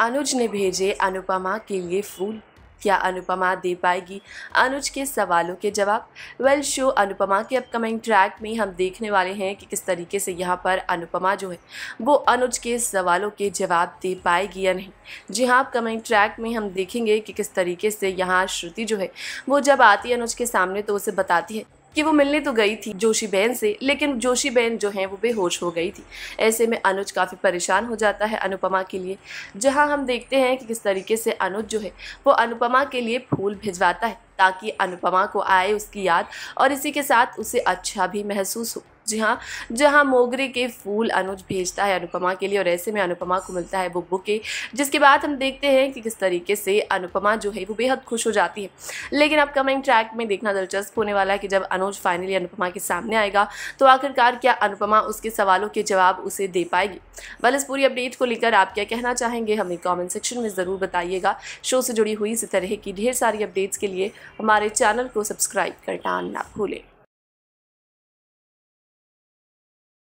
अनुज ने भेजे अनुपमा के लिए फूल क्या अनुपमा दे पाएगी अनुज के सवालों के जवाब वेल शो अनुपमा के अपकमिंग ट्रैक में हम देखने वाले हैं कि किस तरीके से यहाँ पर अनुपमा जो है वो अनुज के सवालों के जवाब दे पाएगी या नहीं जी हाँ अपकमिंग ट्रैक में हम देखेंगे कि किस तरीके से यहाँ श्रुति जो है वो जब आती है अनुज के सामने तो उसे बताती है कि वो मिलने तो गई थी जोशी बहन से लेकिन जोशी बहन जो है वो बेहोश हो गई थी ऐसे में अनुज काफ़ी परेशान हो जाता है अनुपमा के लिए जहाँ हम देखते हैं कि किस तरीके से अनुज जो है वो अनुपमा के लिए फूल भिजवाता है ताकि अनुपमा को आए उसकी याद और इसी के साथ उसे अच्छा भी महसूस हो जी हाँ जहाँ मोगरे के फूल अनुज भेजता है अनुपमा के लिए और ऐसे में अनुपमा को मिलता है वो बुके जिसके बाद हम देखते हैं कि किस तरीके से अनुपमा जो है वो बेहद खुश हो जाती है लेकिन अपकमिंग ट्रैक में देखना दिलचस्प होने वाला है कि जब अनुज फाइनली अनुपमा के सामने आएगा तो आखिरकार क्या अनुपमा उसके सवालों के जवाब उसे दे पाएगी बल इस पूरी अपडेट को लेकर आप क्या कहना चाहेंगे हमें कॉमेंट सेक्शन में ज़रूर बताइएगा शो से जुड़ी हुई इसी तरह की ढेर सारी अपडेट्स के लिए हमारे चैनल को सब्सक्राइब करना ना भूलें